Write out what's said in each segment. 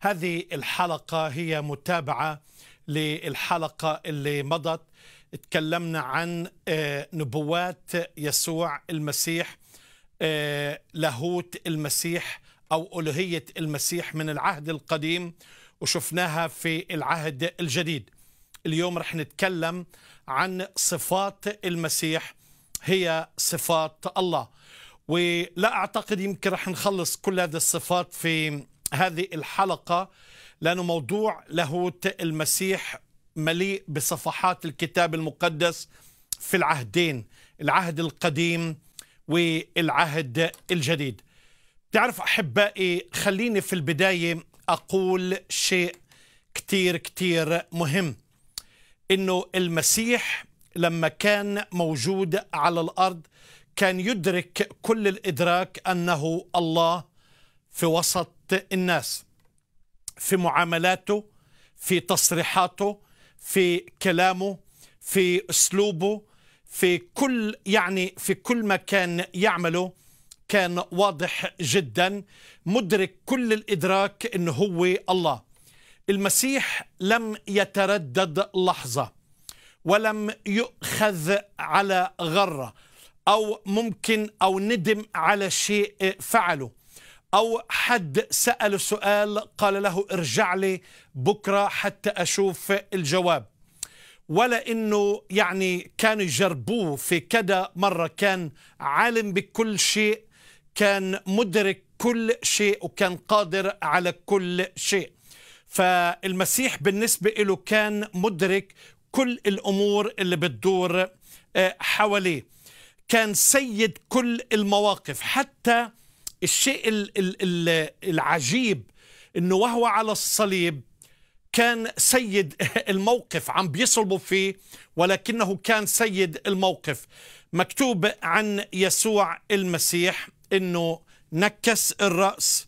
هذه الحلقة هي متابعة للحلقة اللي مضت تكلمنا عن آه، نبوات يسوع المسيح آه، لاهوت المسيح أو ألوهية المسيح من العهد القديم وشفناها في العهد الجديد اليوم رح نتكلم عن صفات المسيح هي صفات الله ولا أعتقد يمكن رح نخلص كل هذه الصفات في هذه الحلقة لأنه موضوع لاهوت المسيح مليء بصفحات الكتاب المقدس في العهدين العهد القديم والعهد الجديد تعرف أحبائي خليني في البداية أقول شيء كتير كتير مهم إنه المسيح لما كان موجود على الأرض كان يدرك كل الإدراك أنه الله في وسط الناس في معاملاته في تصريحاته في كلامه في اسلوبه في كل يعني في كل ما كان يعمله كان واضح جدا مدرك كل الادراك انه هو الله المسيح لم يتردد لحظه ولم يؤخذ على غره او ممكن او ندم على شيء فعله أو حد سأل سؤال قال له ارجع لي بكرة حتى أشوف الجواب ولا انه يعني كانوا يجربوه في كذا مره كان عالم بكل شيء كان مدرك كل شيء وكان قادر على كل شيء فالمسيح بالنسبه له كان مدرك كل الامور اللي بتدور آه، حواليه كان سيد كل المواقف حتى الشيء الـ الـ العجيب انه وهو على الصليب كان سيد الموقف عم بيصلبوا فيه ولكنه كان سيد الموقف مكتوب عن يسوع المسيح انه نكس الراس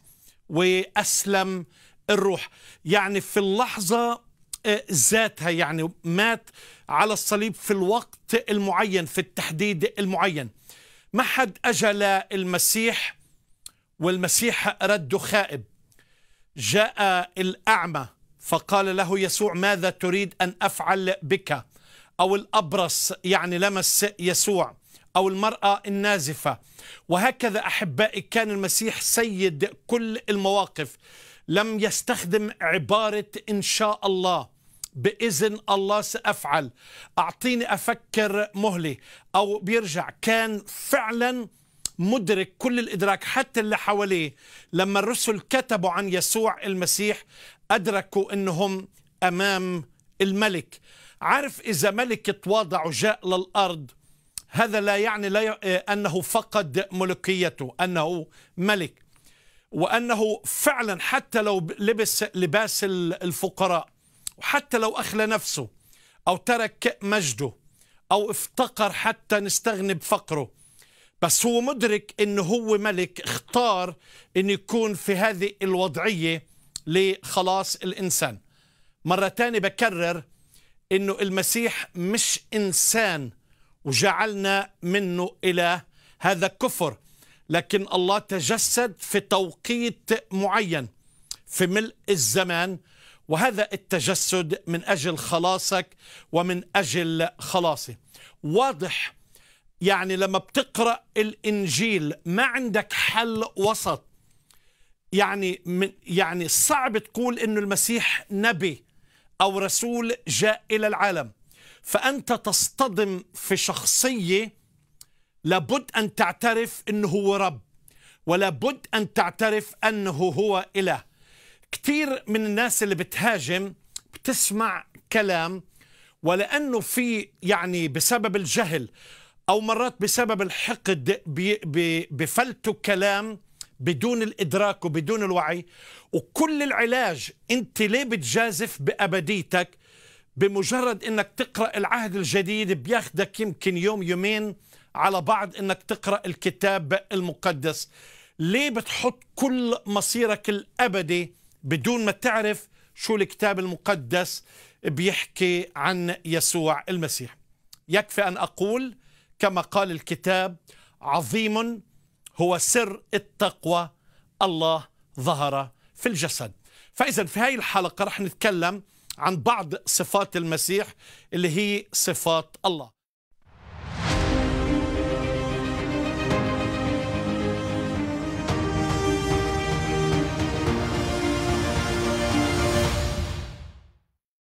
واسلم الروح يعني في اللحظه آه، ذاتها يعني مات على الصليب في الوقت المعين في التحديد المعين ما حد اجى للمسيح والمسيح رد خائب جاء الأعمى فقال له يسوع ماذا تريد أن أفعل بك أو الأبرص يعني لمس يسوع أو المرأة النازفة وهكذا أحبائي كان المسيح سيد كل المواقف لم يستخدم عبارة إن شاء الله بإذن الله سأفعل أعطيني أفكر مهلي أو بيرجع كان فعلا مدرك كل الإدراك حتى اللي حواليه لما الرسل كتبوا عن يسوع المسيح أدركوا أنهم أمام الملك عارف إذا ملك تواضع وجاء للأرض هذا لا يعني لا أنه فقد ملكيته أنه ملك وأنه فعلا حتى لو لبس لباس الفقراء وحتى لو أخلى نفسه أو ترك مجده أو افتقر حتى نستغني بفقره بس هو مدرك انه هو ملك اختار انه يكون في هذه الوضعيه لخلاص الانسان مره ثانيه بكرر انه المسيح مش انسان وجعلنا منه اله هذا كفر لكن الله تجسد في توقيت معين في ملء الزمان وهذا التجسد من اجل خلاصك ومن اجل خلاصي واضح يعني لما بتقرأ الإنجيل ما عندك حل وسط يعني من يعني صعب تقول إنه المسيح نبي أو رسول جاء إلى العالم فأنت تصطدم في شخصية لابد أن تعترف أنه هو رب ولابد أن تعترف أنه هو إله كثير من الناس اللي بتهاجم بتسمع كلام ولأنه في يعني بسبب الجهل أو مرات بسبب الحقد بفلتوا كلام بدون الإدراك وبدون الوعي وكل العلاج أنت ليه بتجازف بأبديتك بمجرد أنك تقرأ العهد الجديد بياخدك يمكن يوم يومين على بعض أنك تقرأ الكتاب المقدس ليه بتحط كل مصيرك الأبدي بدون ما تعرف شو الكتاب المقدس بيحكي عن يسوع المسيح يكفي أن أقول كما قال الكتاب عظيم هو سر التقوى الله ظهر في الجسد فإذا في هذه الحلقة رح نتكلم عن بعض صفات المسيح اللي هي صفات الله